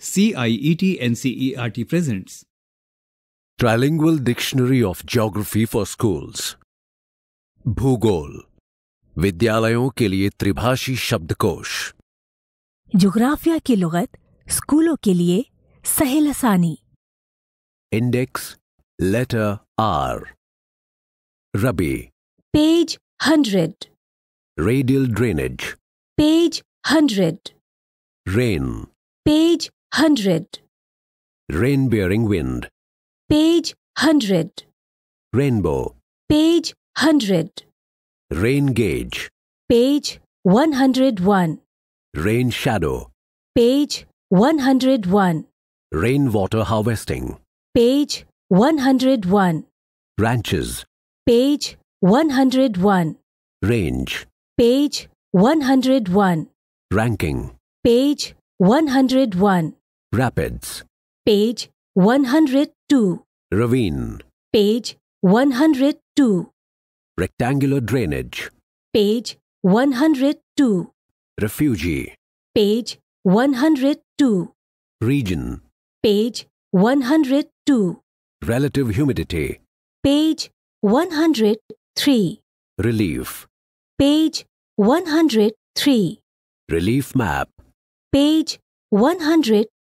CIET NCERT presents Trilingual Dictionary of Geography for Schools भूगोल विद्यालयों के लिए त्रिभाषी शब्दकोश जोग्राफिया की लुगत स्कूलों के लिए सहेल आसानी index letter R rabi page hundred radial drainage page hundred rain page 100. Rain bearing wind. Page 100. Rainbow. Page 100. Rain gauge. Page 101. Rain shadow. Page 101. Rainwater harvesting. Page 101. Ranches. Page 101. Range. Page 101. Ranking. Page 101. Rapids. Page 102. Ravine. Page 102. Rectangular drainage. Page 102. Refugee. Page 102. Region. Page 102. Relative humidity. Page 103. Relief. Page 103. Relief map. Page 103.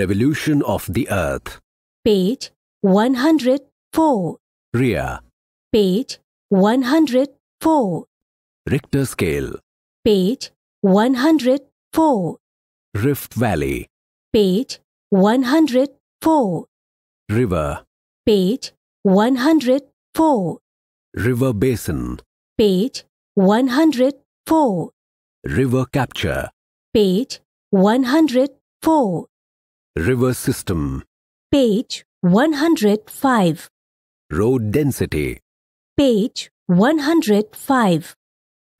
Revolution of the Earth. Page 104. Rhea. Page 104. Richter scale. Page 104. Rift Valley. Page 104. River. Page 104. River Basin. Page 104. River Capture. Page 104. River system. Page 105. Road density. Page 105.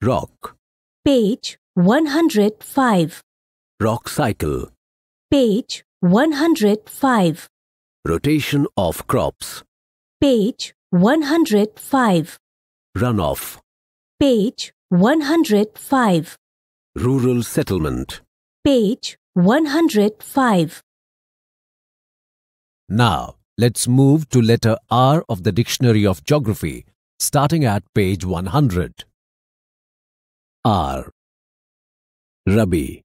Rock. Page 105. Rock cycle. Page 105. Rotation of crops. Page 105. Runoff. Page 105. Rural settlement. Page 105. Now, let's move to letter R of the Dictionary of Geography, starting at page 100. R. Rabi.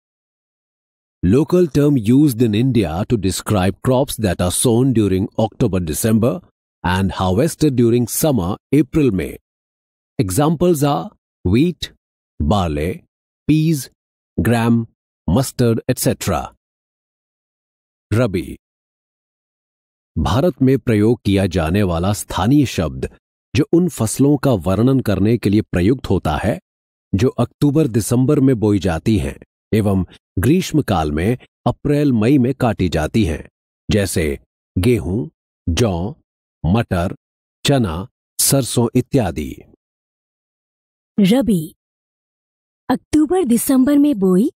Local term used in India to describe crops that are sown during October-December and harvested during summer April-May. Examples are wheat, barley, peas, gram, mustard, etc. Rabi Bharat में प्रयोग किया जाने वाला स्थानीय शब्द जो उन फसलों का वर्णन करने के लिए प्रयुक्त होता है जो अक्टूबर दिसंबर में बोई जाती हैं एवं ग्रीष्मकाल में अप्रैल मई में काटी जाती हैं जैसे गेहूं जौ मटर चना सरसों इत्यादि रबी अक्टूबर दिसंबर में बोई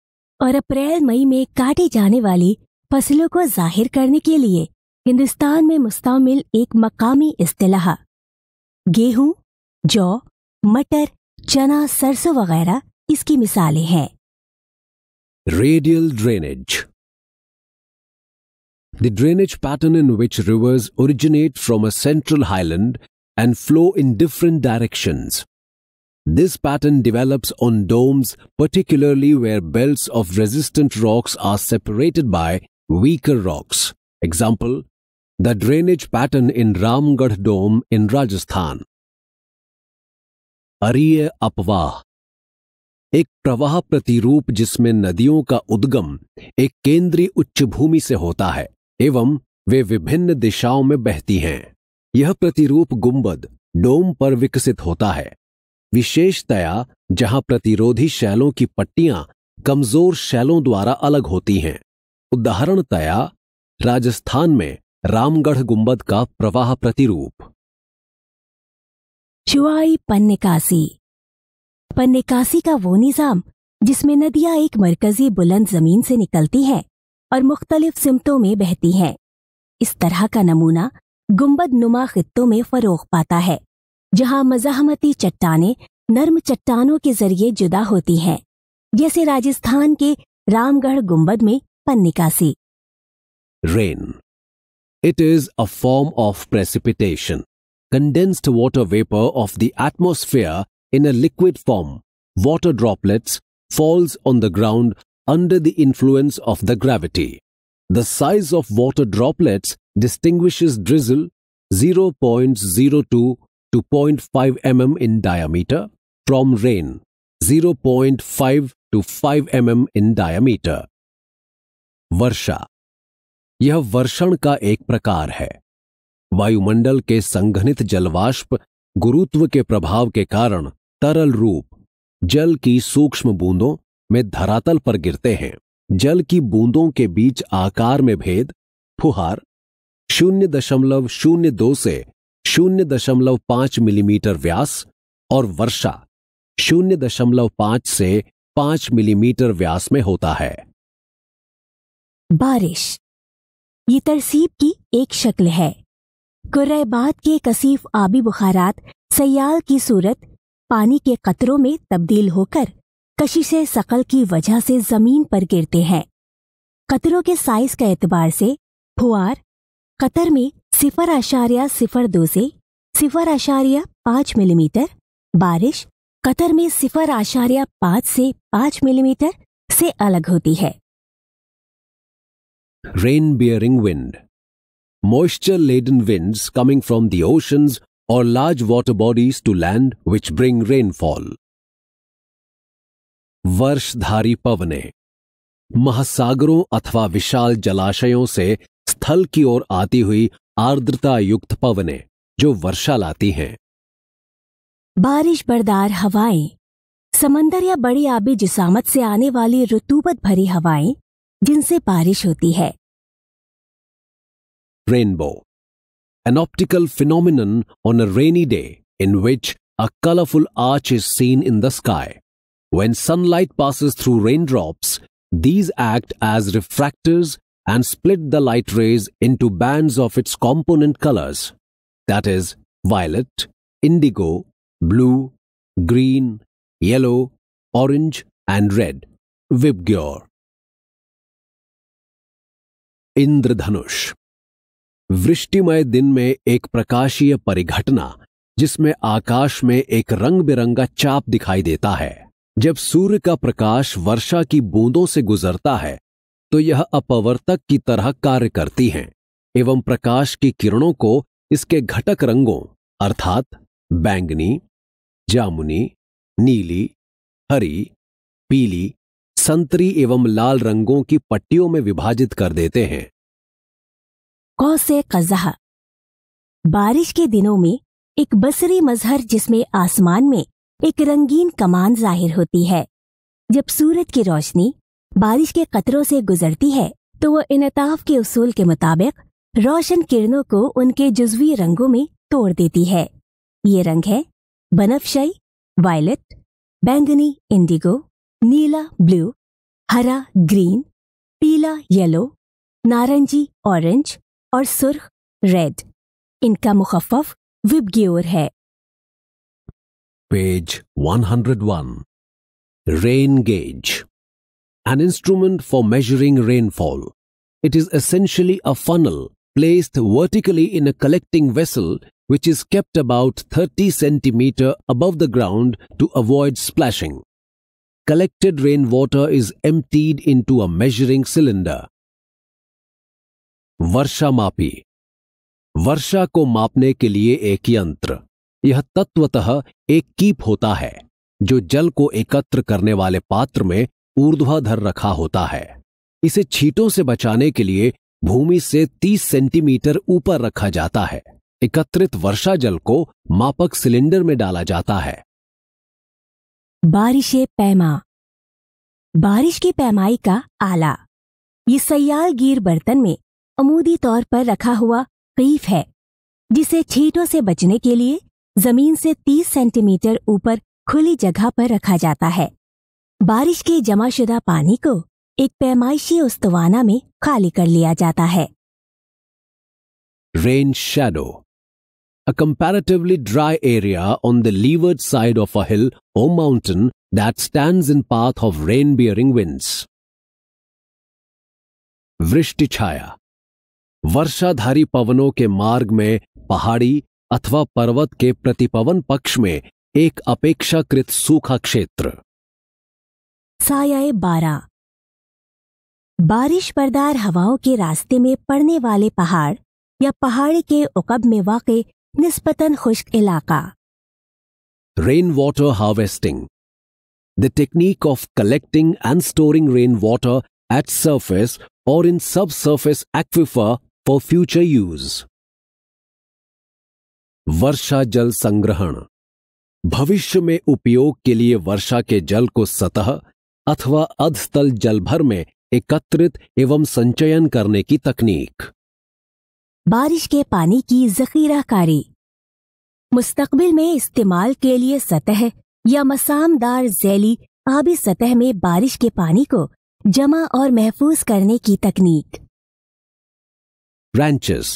और अप्रैल मई में काटे जाने वाली फसलों को जाहिर करने के लिए हिंदुस्तान में मुस्तामिल एक मकामी अतलाह गेहूं जौ मटर चना सरसों वगैरह इसकी मिसालें हैं radial drainage The drainage pattern in which rivers originate from a central highland and flow in different directions. This pattern develops on domes, particularly where belts of resistant rocks are separated by weaker rocks. Example, The drainage pattern in Ramgarh Dome in Rajasthan. अरिय अपवाह एक प्रवाह प्रतिरूप जिसमें नदियों का उद्गम एक केंद्रीय उच्च भूमि से होता है एवं वे विभिन्न दिशाओं में बहती हैं यह प्रतिरूप गुंबद डोम पर विकसित होता है विशेषतया जहां प्रतिरोधी शैलों की पट्टियां कमजोर शैलों द्वारा अलग होती हैं उदाहरणतया राजस्थान में रामगढ़ गुंबद का प्रवाह प्रतिरूप चुआई पन्नेकासी पन्नेकासी का वो निज़ाम जिसमें नदियां एक मरकजी बुलंद जमीन से निकलती हैं और मुख्तलिफ सिमतों में बहती हैं इस तरह का नमूना गुंबद नुमा खित्तों में फरोग पाता है जहां मजाहमती चट्टाने नर्म चट्टानों के जरिए जुदा होती हैं जैसे राजस्थान के रामगढ़ गुंबद में पन्निकासी rain It is a form of precipitation, condensed water vapor of the atmosphere in a liquid form, water droplets, falls on the ground under the influence of the gravity. The size of water droplets distinguishes drizzle 0.02 to 0.5 mm in diameter from rain 0.5 to 5 mm in diameter. Varsha यह वर्षण का एक प्रकार है वायुमंडल के संघनित जलवाष्प गुरुत्व के प्रभाव के कारण तरल रूप जल की सूक्ष्म बूंदों में धरातल पर गिरते हैं जल की बूंदों के बीच आकार में भेद फुहार शून्य दशमलव शून्य दो से शून्य दशमलव पांच मिलीमीटर व्यास और वर्षा शून्य दशमलव पांच से पांच मिलीमीटर व्यास में होता है बारिश ये तरसीब की एक शक्ल है कुर्रबाद के कसीफ आबी बुखारात सयाल की सूरत पानी के कतरों में तब्दील होकर कशिश सकल की वजह से जमीन पर गिरते हैं कतरों के साइज के एतबार से फुआर कतर में सिफर आशार्या सिफर दो से सिफर आशार्या पाँच मिलीमीटर बारिश कतर में सिफर आशार्या पाँच से पाँच मिलीमीटर से अलग होती है rain bearing wind. Moisture laden winds coming from the oceans or large water bodies to land which bring rainfall. Varshdhari Pavane महासागरों अथवा विशाल जलाशयों से स्थल की ओर आती हुई आर्द्रता युक्त पवने जो वर्षा लाती हैं बारिश बरदार हवाएं समंदर या बड़ी आबी जिसामत से आने वाली रुतूबत भरी हवाएं जिनसे बारिश होती है rainbow an optical phenomenon on a rainy day in which a colourful arch is seen in the sky When sunlight passes through raindrops, these act as refractors and split the light rays into bands of its component colors that is violet indigo blue green yellow orange and red vibgyor इंद्रधनुष वृष्टिमय दिन में एक प्रकाशीय परिघटना जिसमें आकाश में एक रंग बिरंगा चाप दिखाई देता है जब सूर्य का प्रकाश वर्षा की बूंदों से गुजरता है तो यह अपवर्तक की तरह कार्य करती हैं एवं प्रकाश की किरणों को इसके घटक रंगों अर्थात बैंगनी जामुनी नीली हरी पीली संतरी एवं लाल रंगों की पट्टियों में विभाजित कर देते हैं कौ से कजहा बारिश के दिनों में एक बसरी मजहर जिसमें आसमान में एक रंगीन कमान जाहिर होती है जब सूरज की रोशनी बारिश के कतरों से गुजरती है तो वह इनताफ के उसूल के मुताबिक रोशन किरणों को उनके जुजवी रंगों में तोड़ देती है ये रंग है बनफशाई वायलट बैंगनी इंडिगो नीला blue, हरा green, पीला yellow, नारंगी orange, और सुर्ख red. इनका मुखफ विबग्योर है page 101 Rain gauge. An instrument for measuring rainfall. It is essentially a funnel placed vertically in a collecting vessel which is kept about 30 centimeter above the ground to avoid splashing. collected rainwater is emptied into a measuring cylinder. वर्षा मापी वर्षा को मापने के लिए एक यंत्र यह तत्वतः एक कीप होता है जो जल को एकत्र करने वाले पात्र में ऊर्ध्वाधर रखा होता है इसे छीटों से बचाने के लिए भूमि से 30 सेंटीमीटर ऊपर रखा जाता है एकत्रित वर्षा जल को मापक सिलेंडर में डाला जाता है बारिश पैमा बारिश की पैमाई का आला ये सयाल गिर बर्तन में अमूदी तौर पर रखा हुआ कीफ है जिसे छीटों से बचने के लिए जमीन से 30 सेंटीमीटर ऊपर खुली जगह पर रखा जाता है बारिश के जमाशुदा पानी को एक पैमाइशी उस्तवाना में खाली कर लिया जाता है rain shadow a comparatively dry area on the leeward side of a hill or mountain that stands in path of rain-bearing winds. वृष्टि छाया वर्षाधारी पवनों के मार्ग में पहाड़ी अथवा पर्वत के प्रतिपवन पक्ष में एक अपेक्षाकृत सूखा क्षेत्र सायाए बारह बारिश बरदार हवाओं के रास्ते में पड़ने वाले पहाड़ या पहाड़ के उकब में वाकई nispatan khushk ilaka. Rainwater harvesting. The technique of collecting and storing rainwater at surface or in subsurface aquifer for future use. वर्षा जल संग्रहण भविष्य में उपयोग के लिए वर्षा के जल को सतह अथवा अधस्तल जलभर में एकत्रित एवं संचयन करने की तकनीक बारिश के पानी की जखीरा कारी मुस्तकबिल में इस्तेमाल के लिए सतह या मसामदार जैली आबी सतह में बारिश के पानी को जमा और महफूज करने की तकनीक branches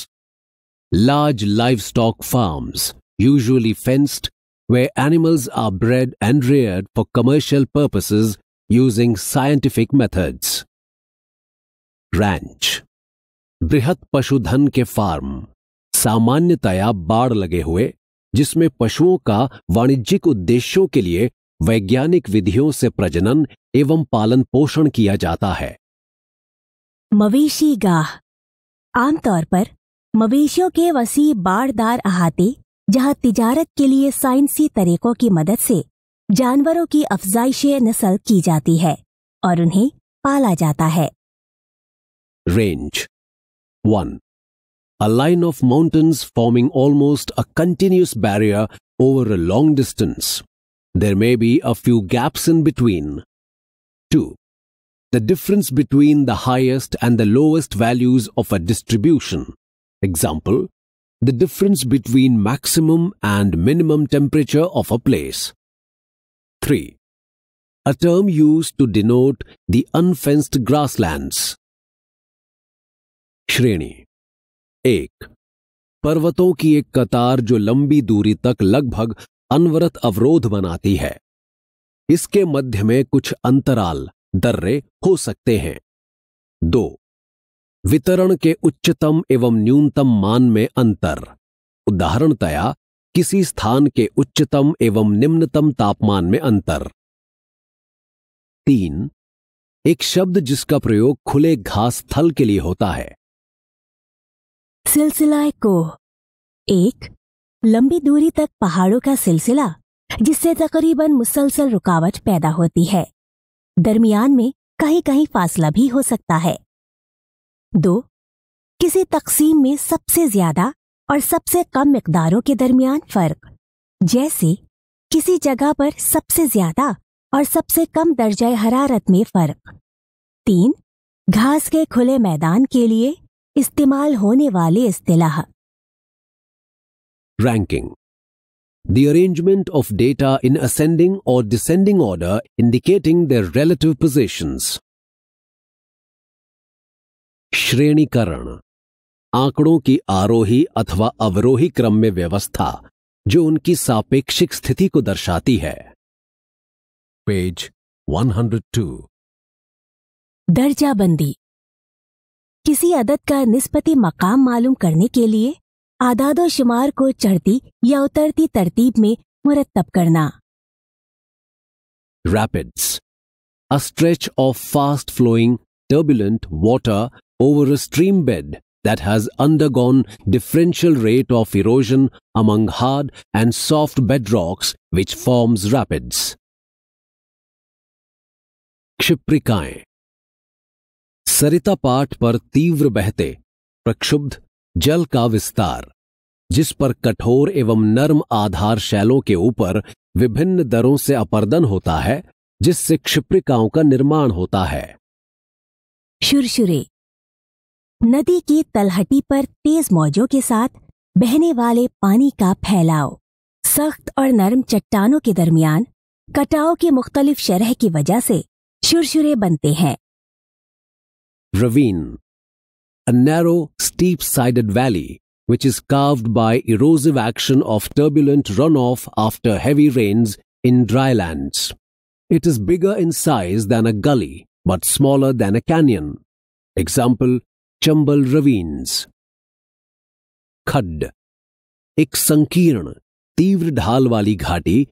large livestock farm usually fenced where animals are bred and rear for commercial purpose using scientific methods branch बृहद पशुधन के फार्म सामान्यतया बाढ़ लगे हुए जिसमें पशुओं का वाणिज्यिक उद्देश्यों के लिए वैज्ञानिक विधियों से प्रजनन एवं पालन पोषण किया जाता है मवेशी गाह आमतौर पर मवेशियों के वसी बाढ़दार अहाते जहां तिजारत के लिए साइंसी तरीकों की मदद से जानवरों की अफजाइश नस्ल की जाती है और उन्हें पाला जाता है range 1. A line of mountains forming almost a continuous barrier over a long distance. There may be a few gaps in between. 2. The difference between the highest and the lowest values of a distribution. Example, the difference between maximum and minimum temperature of a place. 3. A term used to denote the unfenced grasslands. श्रेणी एक पर्वतों की एक कतार जो लंबी दूरी तक लगभग अनवरत अवरोध बनाती है इसके मध्य में कुछ अंतराल दर्रे हो सकते हैं दो वितरण के उच्चतम एवं न्यूनतम मान में अंतर उदाहरणतया किसी स्थान के उच्चतम एवं निम्नतम तापमान में अंतर तीन एक शब्द जिसका प्रयोग खुले घास थल के लिए होता है सिलसिला कोह एक लंबी दूरी तक पहाड़ों का सिलसिला जिससे तकरीबन मुसलसल रुकावट पैदा होती है दरमियान में कहीं कहीं फासला भी हो सकता है दो किसी तकसीम में सबसे ज्यादा और सबसे कम मकदारों के दरमियान फर्क जैसे किसी जगह पर सबसे ज्यादा और सबसे कम दर्जा हरारत में फर्क तीन घास के खुले मैदान के लिए इस्तेमाल होने वाले इस्तेलाह ranking the arrangement of data in ascending और descending order indicating the relative positions श्रेणीकरण आंकड़ों की आरोही अथवा अवरोही क्रम में व्यवस्था जो उनकी सापेक्षिक स्थिति को दर्शाती है पेज 102 दर्जाबंदी किसी अदद का निस्पति मकाम मालूम करने के लिए आदाद और शुमार को चढ़ती या उतरती तरतीब में मुरतब करना rapids a stretch of fast flowing turbulent water over a stream bed that has undergone differential rate of erosion among hard and soft bed rocks which forms rapids क्षिप्रिकाएं सरिता पाठ पर तीव्र बहते प्रक्षुब्ध जल का विस्तार जिस पर कठोर एवं नर्म आधार शैलों के ऊपर विभिन्न दरों से अपर्दन होता है जिससे क्षिप्रिकाओं का निर्माण होता है शुरशुरे नदी की तलहटी पर तेज मौजों के साथ बहने वाले पानी का फैलाव सख्त और नरम चट्टानों के दरमियान कटाव के मुख्तलिफ शरह की वजह से शुरशुरे बनते हैं ravine, a narrow, steep sided valley which is carved by erosive action of turbulent runoff after heavy rains in drylands. It is bigger in size than a gully but smaller than a canyon. Example Chambal ravines. खड्ड एक संकीर्ण तीव्र ढाल वाली घाटी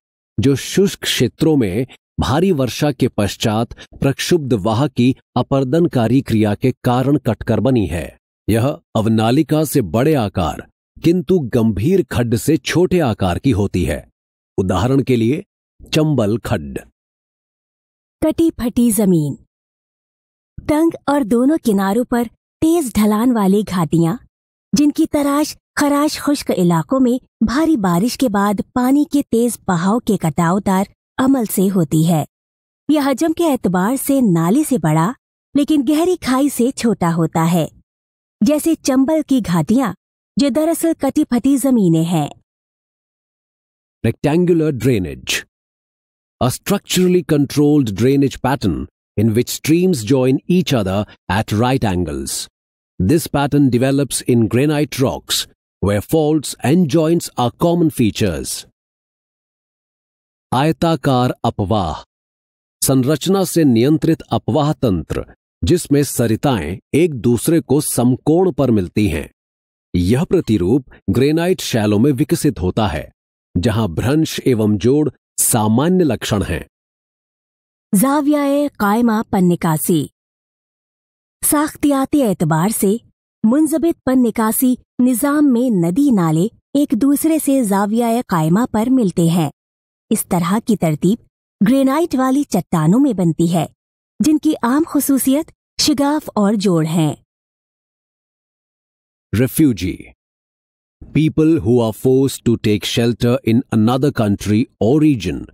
जो शुष्क क्षेत्रों में भारी वर्षा के पश्चात प्रक्षुब्ध वाह की अपर्दनकारी क्रिया के कारण कटकर बनी है यह अवनालिका से बड़े आकार किंतु गंभीर खड्ड से छोटे आकार की होती है उदाहरण के लिए चंबल खड्ड कटी फटी जमीन तंग और दोनों किनारों पर तेज ढलान वाली घाटियां जिनकी तराश खराश खुश्क इलाकों में भारी बारिश के बाद पानी के तेज बहाव के कटावदार अमल से होती है यह हजम के एतबार से नाली से बड़ा लेकिन गहरी खाई से छोटा होता है जैसे चंबल की घाटियां जो दरअसल कटी फटी जमीने हैं rectangular drainage a structurally controlled drainage pattern in which streams join each other at right angles this pattern develops in granite rocks where fault and joints are common features आयताकार अपवाह संरचना से नियंत्रित अपवाह तंत्र जिसमें सरिताएं एक दूसरे को समकोण पर मिलती हैं यह प्रतिरूप ग्रेनाइट शैलों में विकसित होता है जहां भ्रंश एवं जोड़ सामान्य लक्षण हैं जावियाए कायमा पन्निकासी साख्तियाती एतबार से मुंजबित पन्निकासी निज़ाम में नदी नाले एक दूसरे से जाव्याय कायमा पर मिलते हैं इस तरह की तरतीब ग्रेनाइट वाली चट्टानों में बनती है जिनकी आम खसूसियत शिगाफ और जोड़ हैं refugee people who are forced to take shelter in another country और region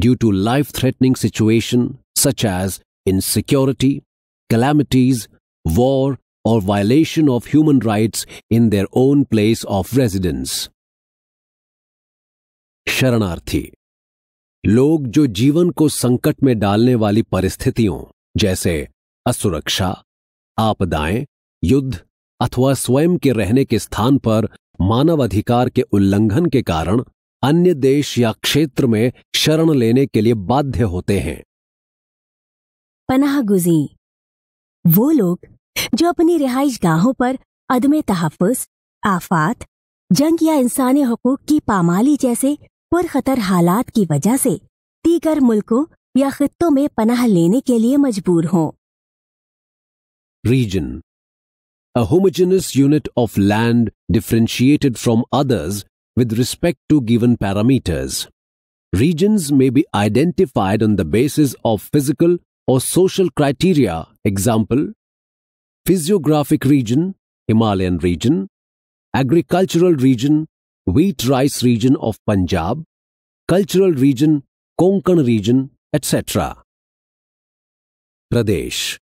due to life threatening situation such as insecurity calamities war और violation of human right in their own place of residence शरणार्थी लोग जो जीवन को संकट में डालने वाली परिस्थितियों जैसे असुरक्षा आपदाएं युद्ध अथवा स्वयं के रहने के स्थान पर मानव अधिकार के उल्लंघन के कारण अन्य देश या क्षेत्र में शरण लेने के लिए बाध्य होते हैं पनाहगुजी वो लोग जो अपनी रिहाइश गाहों पर अदम तहफ़ आफात जंग या इंसानी हकूक की पामाली जैसे पुरखतर हालात की वजह से दीगर मुल्कों या खित्तों में पनाह लेने के लिए मजबूर हों region. A homogeneous unit of land differentiated from others with respect to given parameters. Regions may be identified on the basis of physical or social criteria, example, physiographic region, Himalayan region, agricultural region, wheat rice region of Punjab, cultural region Konkan region, etc. प्रदेश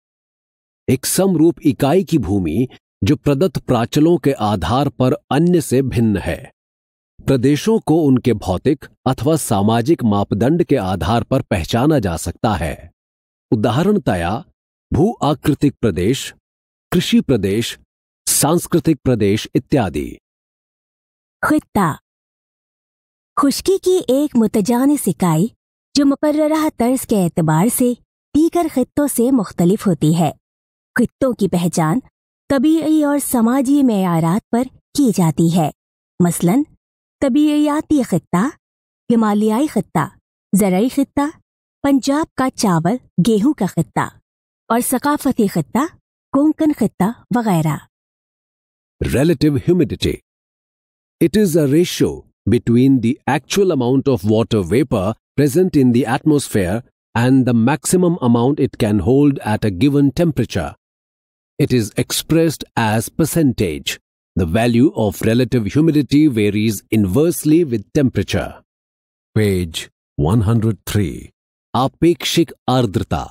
एक समरूप इकाई की भूमि जो प्रदत्त प्राचलों के आधार पर अन्य से भिन्न है प्रदेशों को उनके भौतिक अथवा सामाजिक मापदंड के आधार पर पहचाना जा सकता है उदाहरणतया भू आकृतिक प्रदेश कृषि प्रदेश सांस्कृतिक प्रदेश इत्यादि खुत्ता खुशकी की एक मुतजानस इकाई जो मुकर्रा तर्ज के एतबार से दीगर खत्ों से मुख्तलिफ होती है खत्ों की पहचान तबीयी और समाजी मैारात पर की जाती है मसलन तबीयाती खत्ता हिमालयाई खत्ता जरई खत्ता पंजाब का चावल गेहूं का खत्ता और सकाफती खत्ता कोंकण खत्ता वगैरह relative humidity It is a ratio between the actual amount of water vapor present in the atmosphere and the maximum amount it can hold at a given temperature. It is expressed as percentage. The value of relative humidity varies inversely with temperature. Page 103 आपेक्षिक आर्द्रता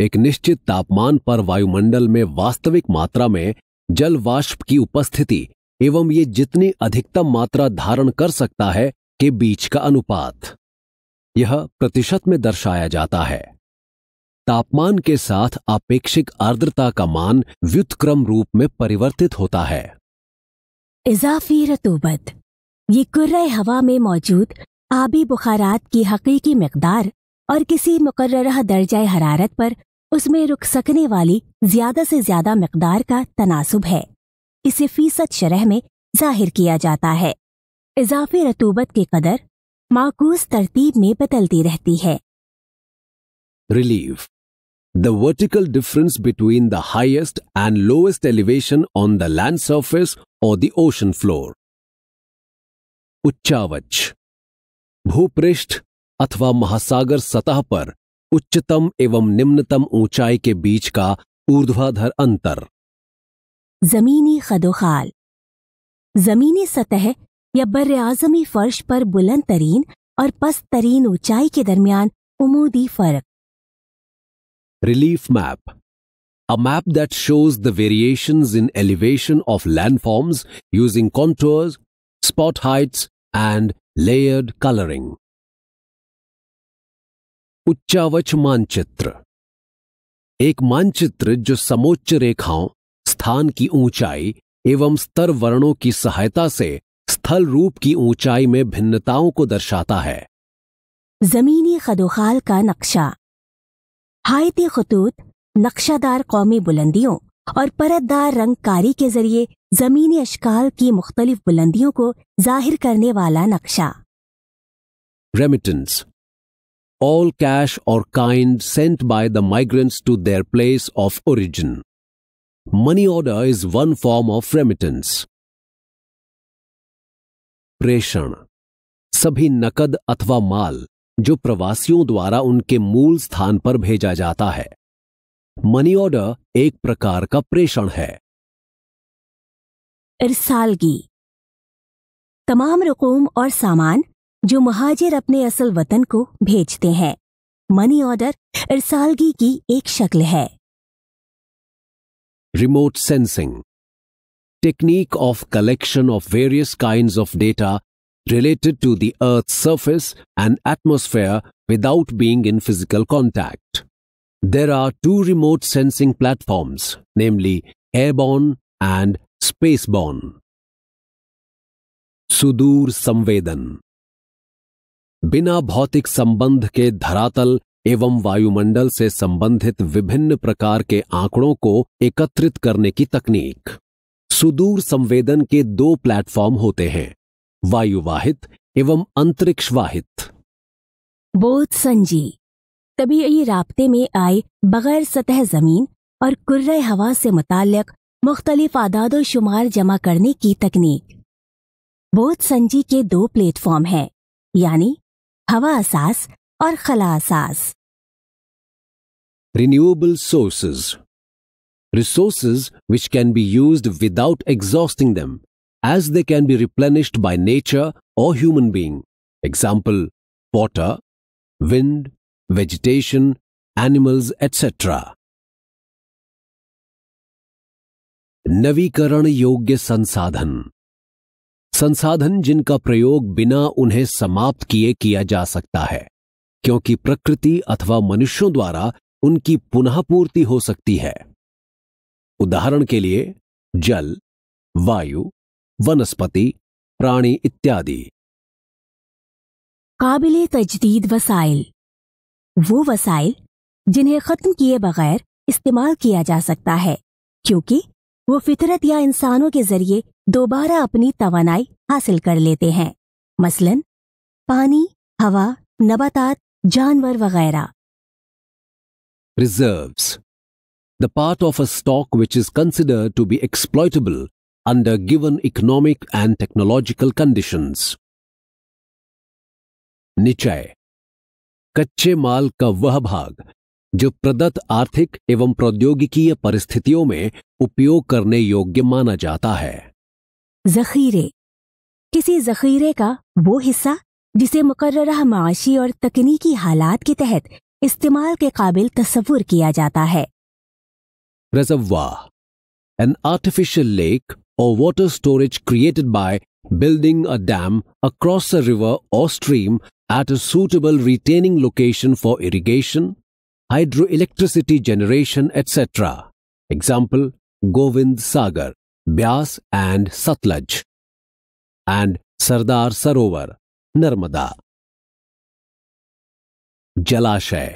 एक निश्चित तापमान पर वायुमंडल में वास्तविक मात्रा में जल वाष्प की उपस्थिति एवं ये जितनी अधिकतम मात्रा धारण कर सकता है के बीच का अनुपात यह प्रतिशत में दर्शाया जाता है तापमान के साथ आपेक्षिक आर्द्रता का मान व्युतक्रम रूप में परिवर्तित होता है इजाफी रतूबत ये कुर्र हवा में मौजूद आबी बुखारात की हकीकी मकदार और किसी मुकर्रह दर्जा हरारत पर उसमें रुक सकने वाली ज्यादा से ज्यादा मकदार का तनासब है इसे फीसद शरह में जाहिर किया जाता है इजाफी रतूबत की कदर माकूस तरतीब में बदलती रहती है relief the vertical difference between the highest and lowest elevation on the land surface और दशन फ्लोर उच्चावच भूपृष्ठ अथवा महासागर सतह पर उच्चतम एवं निम्नतम ऊंचाई के बीच का ऊर्ध्वाधर अंतर ज़मीनी खदोखाल ज़मीनी सतह या बर आजमी फर्श पर बुलंद तरीन और पस्त तरीन ऊंचाई के दरमियान उमूदी फर्क Relief map. A map that shows the variations in elevation of landforms using contours, spot heights and layered coloring. उच्चावच मानचित्र एक मानचित्र जो समोच्च रेखाओं स्थान की ऊंचाई एवं स्तर वर्णों की सहायता से स्थल रूप की ऊंचाई में भिन्नताओं को दर्शाता है जमीनी खदोखाल का नक्शा हायती खतूत नक्शादार कौमी बुलंदियों और परतदार रंगकारी के जरिए जमीनी अशकाल की मुख्तलिफ बुलंदियों को जाहिर करने वाला नक्शा रेमिटेंस ऑल कैश और kind sent by the migrants to their place of origin Money order is one form of remittance. प्रेषण सभी नकद अथवा माल जो प्रवासियों द्वारा उनके मूल स्थान पर भेजा जाता है मनी ऑर्डर एक प्रकार का प्रेषण है इरसालगी तमाम रकूम और सामान जो महाजिर अपने असल वतन को भेजते हैं मनी ऑर्डर इरसालगी की एक शक्ल है remote sensing, technique of collection of various kinds of data related to the Earth's surface and atmosphere without being in physical contact. There are two remote sensing platforms, namely airborne and spaceborne. Sudur samvedan, bina भौतिक sambandh ke dharatal. एवं वायुमंडल से संबंधित विभिन्न प्रकार के आंकड़ों को एकत्रित करने की तकनीक सुदूर संवेदन के दो प्लेटफॉर्म होते हैं वायुवाहित एवं अंतरिक्षवाहित बोध संजी तभी ये रबते में आए बगैर सतह जमीन और कुर्र हवा से मुतक मुख्तलिफ आदाद शुमार जमा करने की तकनीक बोध संजी के दो प्लेटफॉर्म हैं यानी हवा असास और खलासाज renewable sources resources which can be use without exhausting them as they can be replenished by nature और human being example water wind vegetation animals etcetera नवीकरण योग्य संसाधन संसाधन जिनका प्रयोग बिना उन्हें समाप्त किए किया जा सकता है क्योंकि प्रकृति अथवा मनुष्यों द्वारा उनकी पुनः पूर्ति हो सकती है उदाहरण के लिए जल वायु वनस्पति प्राणी इत्यादि काबिल तजदीद वसाइल वो वसाइल जिन्हें खत्म किए बगैर इस्तेमाल किया जा सकता है क्योंकि वो फितरत या इंसानों के जरिए दोबारा अपनी तवानाई हासिल कर लेते हैं मसलन पानी हवा नबातात जानवर वगैरह reserve the part of a stock which is considered to be exploitable under given economic and technological condition निचय कच्चे माल का वह भाग जो प्रदत्त आर्थिक एवं प्रौद्योगिकीय परिस्थितियों में उपयोग करने योग्य माना जाता है जखीरे किसी जखीरे का वो हिस्सा जिसे मुकर्रा माशी और तकनीकी हालात के तहत इस्तेमाल के काबिल तस्वुर किया जाता है रिजर्वा एन आर्टिफिशियल लेक और water storage created by building a dam across a river और stream at a suitable retaining location for irrigation hydro electricity generation etcetera example Gobind Sagar Beas and Sutlej and Sardar Sarovar Narmada जलाशय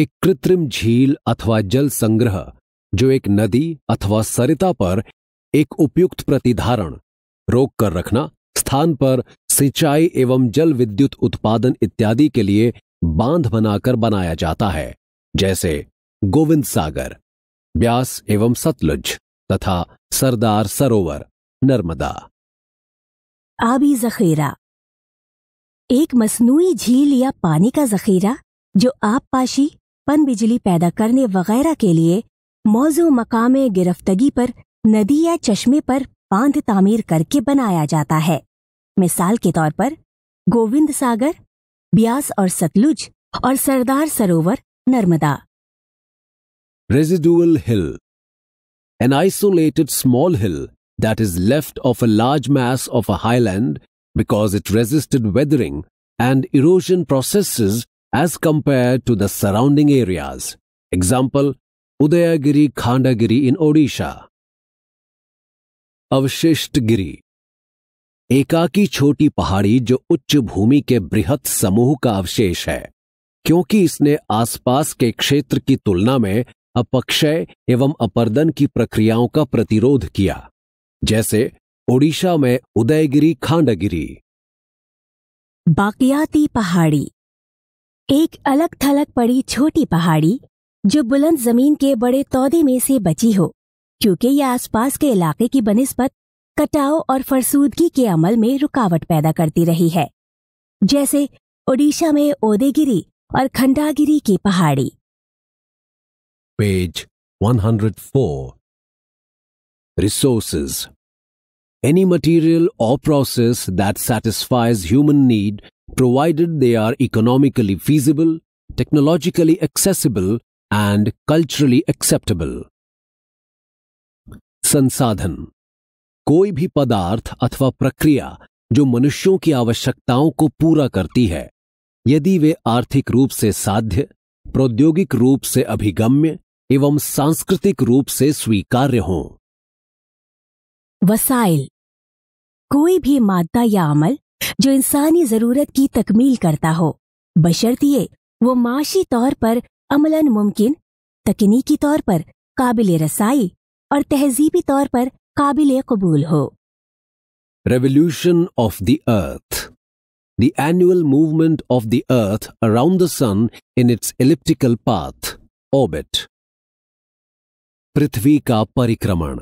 एक कृत्रिम झील अथवा जल संग्रह जो एक नदी अथवा सरिता पर एक उपयुक्त प्रतिधारण रोक कर रखना स्थान पर सिंचाई एवं जल विद्युत उत्पादन इत्यादि के लिए बांध बनाकर बनाया जाता है जैसे गोविंद सागर ब्यास एवं सतलुज तथा सरदार सरोवर नर्मदा आबी जखीरा एक मसनू झील या पानी का जखीरा जो आबपाशी पन बिजली पैदा करने वगैरह के लिए मौजू मकाम गिरफ्तगी पर नदी या चश्मे पर बांध तामीर करके बनाया जाता है मिसाल के तौर पर गोविंद सागर ब्यास और सतलुज और Sardar Sarovar Narmada residual hill an isolated small hill that is left of a large mass of a highland because it resisted weathering and erosion processes as compared to the surrounding areas. Example, Udayagiri Khandagiri in Odisha. अवशिष्ट गिरी एकाकी छोटी पहाड़ी जो उच्च भूमि के बृहत समूह का अवशेष है क्योंकि इसने आसपास के क्षेत्र की तुलना में अपक्षय एवं अपर्दन की प्रक्रियाओं का प्रतिरोध किया जैसे ओडिशा में उदयगिरी खांडगिरी बाकियाती पहाड़ी एक अलग थलग पड़ी छोटी पहाड़ी जो बुलंद जमीन के बड़े तौदे में से बची हो क्योंकि यह आसपास के इलाके की बनस्बत कटाव और फरसूदगी के अमल में रुकावट पैदा करती रही है जैसे ओडिशा में ओदेगिरी और खंडागिरी की पहाड़ी page 104 resources any material or process that satisfies human need provided they are economically feasible, technologically accessible and culturally acceptable. संसाधन कोई भी पदार्थ अथवा प्रक्रिया जो मनुष्यों की आवश्यकताओं को पूरा करती है यदि वे आर्थिक रूप से साध्य प्रौद्योगिक रूप से अभिगम्य एवं सांस्कृतिक रूप से स्वीकार्य हों वसाइल कोई भी मादा या अमल जो इंसानी जरूरत की तकमील करता हो बशर्तिए वो माशी तौर पर अमलन मुमकिन तकनीकी तौर पर काबिल रसाई और तहजीबी तौर पर काबिल कबूल हो revolution of the earth the annual movement of the earth around the sun in its elliptical path orbit पृथ्वी का परिक्रमण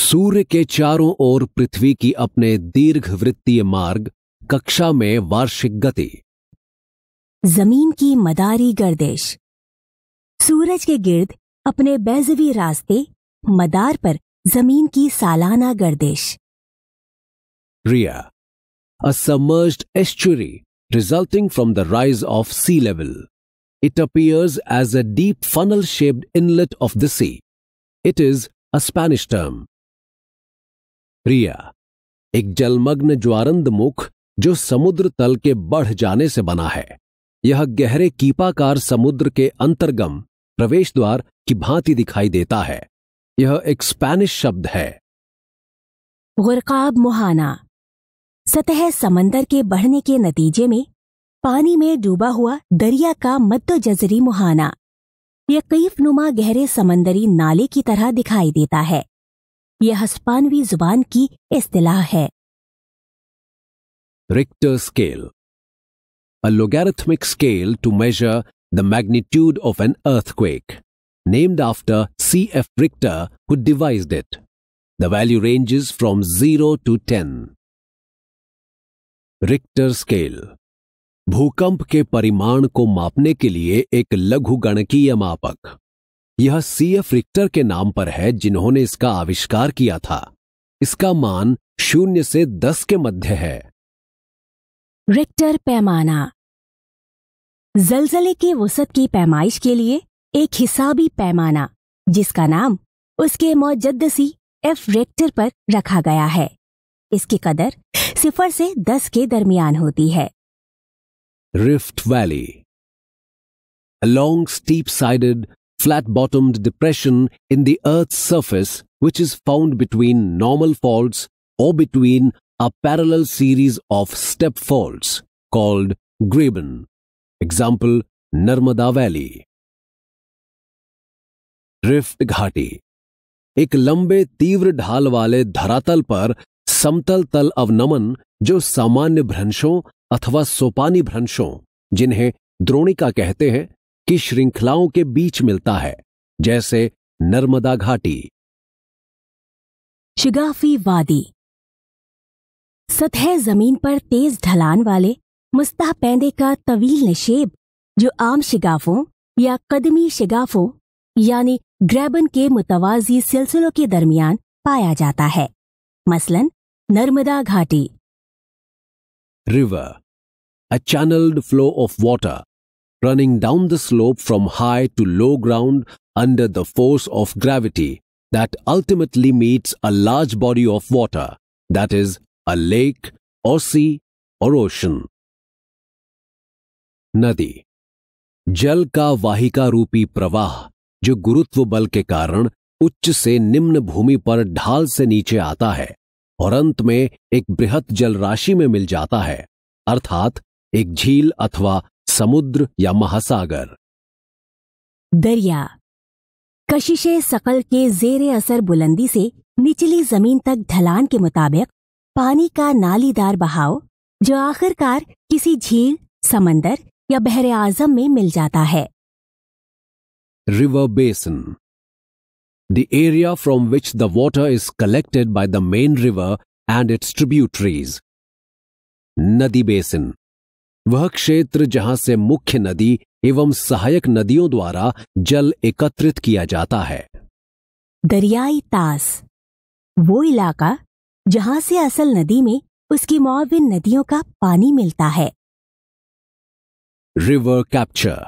सूर्य के चारों ओर पृथ्वी की अपने दीर्घ वृत्तीय मार्ग कक्षा में वार्षिक गति जमीन की मदारी गर्देश सूरज के गिर्द अपने बैजवी रास्ते मदार पर जमीन की सालाना गर्देश ria estuary resulting from the rise of sea level it appears as a deep funnel shaped inlet of the sea it is a Spanish term प्रिया एक जलमग्न ज्वारंद मुख जो समुद्र तल के बढ़ जाने से बना है यह गहरे कीपाकार समुद्र के अंतर्गम प्रवेश द्वार की भांति दिखाई देता है यह एक स्पैनिश शब्द है गुरकाब मुहाना सतह समंदर के बढ़ने के नतीजे में पानी में डूबा हुआ दरिया का मध्य जजरी मुहाना यह कैफ नुमा गहरे समंदरी नाले की तरह दिखाई देता है यह हस्पानवी जुबान की इस्तेलाह है Richter scale a logarithmic scale to measure the magnitude of an earthquake C F C.F. Who devised devised the value range is from zero to ten Richter scale भूकंप के परिमाण को मापने के लिए एक लघु गणकीय मापक यह सी एफ रिक्टर के नाम पर है जिन्होंने इसका आविष्कार किया था इसका मान शून्य से दस के मध्य है रिक्टर पैमाना जलजले के वसत की पैमाइश के लिए एक हिसाबी पैमाना जिसका नाम उसके मोजद्दसी एफ रेक्टर पर रखा गया है इसकी कदर सिफर से दस के दरमियान होती है rift valley along steep sided flat bottomed depression in the Earth's surface, which is found between normal faults or between a parallel series of step faults called graben. Example Narmada Valley. Rift Ghati. एक लंबे तीव्र ढाल वाले धरातल पर समतल तल अवनमन जो सामान्य भ्रंशों अथवा सोपानी भ्रंशों जिन्हें द्रोणिका कहते हैं की श्रृंखलाओं के बीच मिलता है जैसे नर्मदा घाटी शिगाफी वादी सतह जमीन पर तेज ढलान वाले मुस्ताह पैदे का तवील नशेब जो आम शिगाफों या कदमी शिगाफों यानी ग्रैबन के मुतवाजी सिलसिलों के दरमियान पाया जाता है मसलन नर्मदा घाटी river a channelled flow of water running down the slope from high to low ground under the force of gravity that ultimately meets a large body of water, that is, a lake or sea or ocean. Nadi Jal ka vahika रूपी pravah, jo gurutva bal ke karan, उच्च से निम्न भूमि पर ढाल से नीचे आता है और अंत में एक बृहत जल राशि में मिल जाता है अर्थात एक झील अथवा समुद्र या महासागर दरिया कशिश सकल के जेर असर बुलंदी से निचली जमीन तक ढलान के मुताबिक पानी का नालीदार बहाव जो आखिरकार किसी झील समंदर या बहर आजम में मिल जाता है river basin the area from which the water is collected by the main river and its tributaries नदी बेसन वह क्षेत्र जहां से मुख्य नदी एवं सहायक नदियों द्वारा जल एकत्रित किया जाता है दरियाई तास वो इलाका जहां से असल नदी में उसकी मोबिन नदियों का पानी मिलता है river capture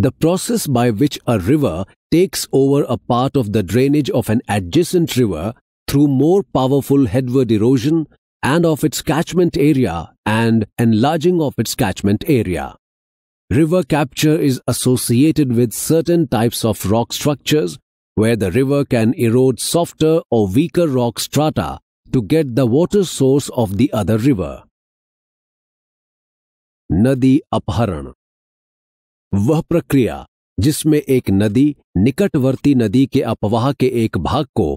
the process by which a river takes over a part of the drainage of an adjacent river through more powerful headward erosion and of its catchment area and enlarging of its catchment area. River capture is associated with certain types of rock structures where the river can erode softer or weaker rock strata to get the water source of the other river. Nadi अपहरण वह प्रक्रिया जिसमें एक नदी निकटवर्ती नदी के अपवाह के एक भाग को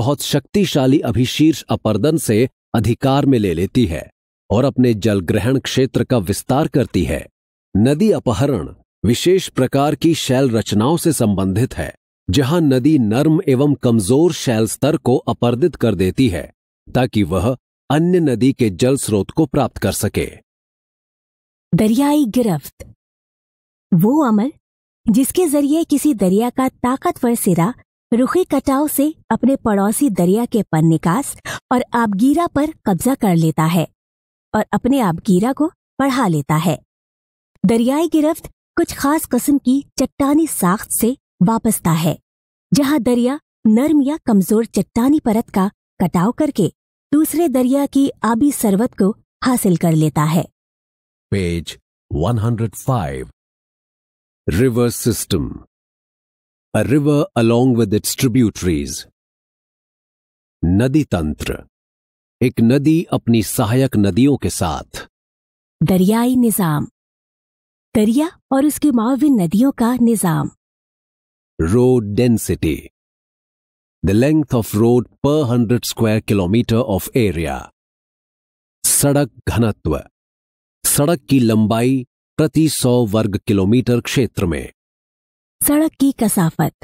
बहुत शक्तिशाली अभिशीर्ष अपर्दन से अधिकार में ले लेती है और अपने जलग्रहण क्षेत्र का विस्तार करती है नदी अपहरण विशेष प्रकार की शैल रचनाओं से संबंधित है जहां नदी नर्म एवं कमजोर शैल स्तर को अपर्दित कर देती है ताकि वह अन्य नदी के जल स्रोत को प्राप्त कर सके दरियाई गिरफ्त वो अमल जिसके जरिए किसी दरिया का ताकतवर सिरा रुखी कटाव से अपने पड़ोसी दरिया के पन्निकास और आबगीरा पर कब्जा कर लेता है और अपने आबगीरा को बढ़ा लेता है दरियाई गिरफ्त कुछ खास कस्म की चट्टानी साख्त से वापसता है जहां दरिया नर्म या कमजोर चट्टानी परत का कटाव करके दूसरे दरिया की आबी सरवत को हासिल कर लेता है page 105 river system a river along with its tributaries. नदी तंत्र एक नदी अपनी सहायक नदियों के साथ दरियाई निजाम दरिया और उसके माविन नदियों का निजाम road density the length of road per hundred square kilometre of area सड़क घनत्व सड़क की लंबाई प्रति सौ वर्ग किलोमीटर क्षेत्र में सड़क की कसाफत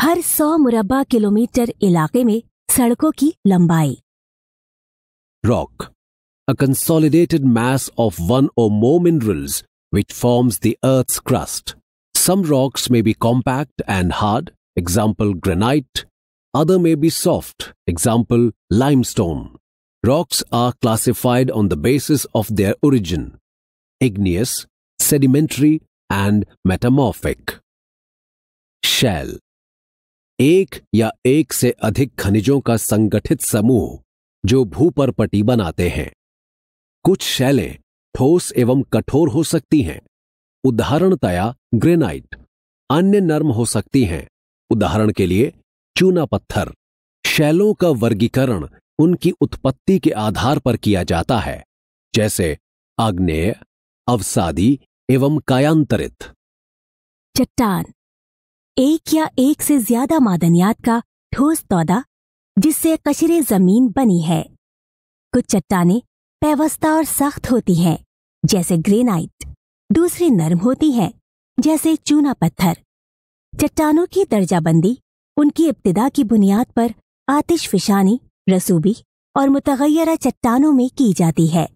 हर सौ मुरबा किलोमीटर इलाके में सड़कों की लंबाई rock a consolidated mass of one or more minerals which forms the earth's crust some rocks may be compact and hard example granite other may be soft example lime limestone rocks are classified on the basis of their origin igneous sedimentary and metamorphic. शैल एक या एक से अधिक खनिजों का संगठित समूह जो भू पर बनाते हैं कुछ शैलें ठोस एवं कठोर हो सकती हैं उदाहरणतया ग्रेनाइट अन्य नर्म हो सकती हैं उदाहरण के लिए चूना पत्थर शैलों का वर्गीकरण उनकी उत्पत्ति के आधार पर किया जाता है जैसे आग्नेय अवसादी एवं कायांतरित चट्टान एक या एक से ज्यादा मादनियात का ठोस तौदा जिससे कशरे जमीन बनी है कुछ चट्टाने पैवस्ता और सख्त होती हैं जैसे ग्रेनाइट दूसरी नरम होती हैं जैसे चूना पत्थर चट्टानों की दर्जाबंदी उनकी इब्तदा की बुनियाद पर आतिश फिशानी रसूबी और मुतगैरा चट्टानों में की जाती है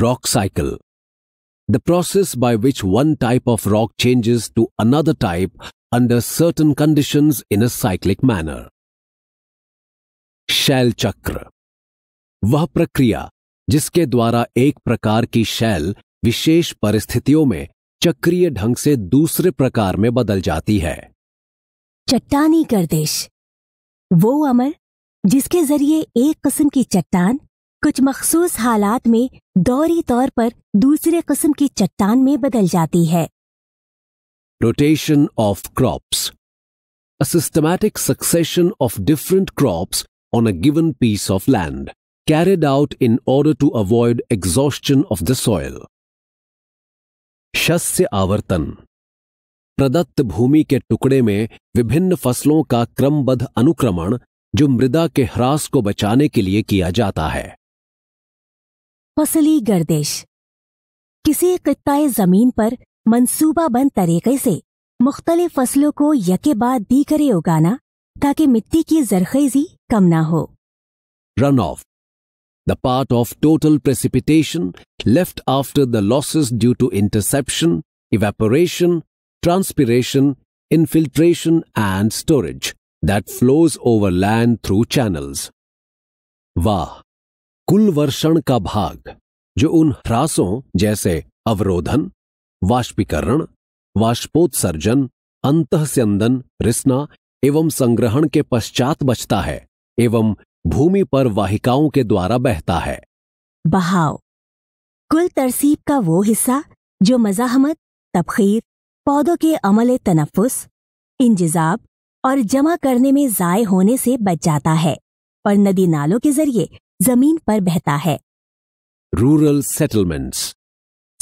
rock cycle The process by which one type of rock changes to another type under certain conditions in a cyclic manner. शैल चक्र वह प्रक्रिया जिसके द्वारा एक प्रकार की शैल विशेष परिस्थितियों में चक्रीय ढंग से दूसरे प्रकार में बदल जाती है चट्टानी गर्देश वो अमर जिसके जरिए एक किस्म की चट्टान कुछ मखसूस हालात में दौरी तौर पर दूसरे कस्म की चट्टान में बदल जाती है rotation of crops a systematic succession of different crops on a given piece of land carried out in order to avoid exhaustion of the soil शस्य आवर्तन प्रदत्त भूमि के टुकड़े में विभिन्न फसलों का क्रमबद्ध अनुक्रमण जो मृदा के ह्रास को बचाने के लिए किया जाता है फसली गर्दिश किसी खत्ता जमीन पर मनसूबा बंद तरीके से मुख्तलिफ फसलों को यके बाद दी करे उगाना ताकि मिट्टी की जरखेजी कम ना हो runoff the part of total precipitation left after the losses due to interception evaporation transpiration infiltration and storage that flows over land through channels वाह कुल वर्षण का भाग जो उन ह्रासों जैसे अवरोधन वाष्पीकरण वाष्पोत्सर्जन अंतःस्यंदन रिसना एवं संग्रहण के पश्चात बचता है एवं भूमि पर वाहिकाओं के द्वारा बहता है बहाव कुल तरसीब का वो हिस्सा जो मजाहमत तबखीर पौधों के अमल तनफुस इंज़ाब और जमा करने में ज़ाय होने से बच जाता है और नदी नालों के जरिए जमीन पर बहता है rural settlements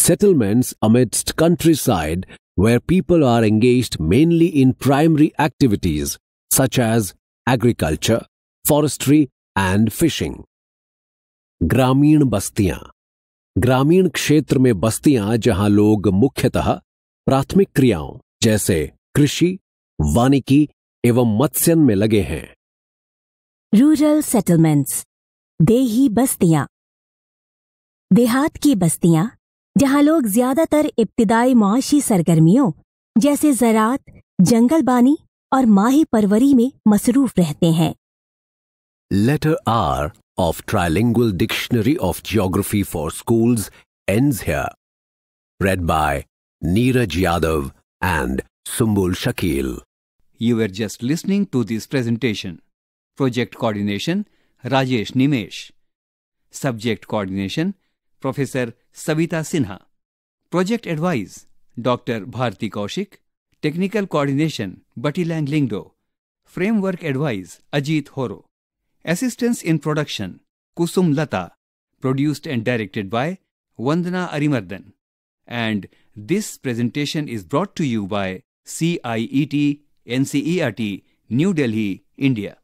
settlements amidst countryside where people are engage mainly in primary activities such as agriculture forestry and fishing ग्रामीण बस्तियां ग्रामीण क्षेत्र में बस्तियां जहां लोग मुख्यतः प्राथमिक क्रियाओं जैसे कृषि वानिकी एवं मत्स्य में लगे हैं रूरल सेटलमेंट्स देही बस्तियां देहात की बस्तियां जहां लोग ज्यादातर इब्तदाई मुआशी सरगर्मियों जैसे ज़रात जंगलबानी और माही परवरी में मसरूफ रहते हैं letter R of trilingual dictionary of geography for schools ends here read by Neeraj Yadav and Sumbul Shakeel you are just listening to this presentation project coordination Rajesh Nimesh subject coordination professor Savita Sinha project advise doctor Bharti Kaushik technical coordination Bati Lyngdoh framework advise Ajit Horo assistance in production Kusum Lata produced and directed by Vandana Arimardan and this presentation is brought to you bye C I E T N C E R T new Delhi India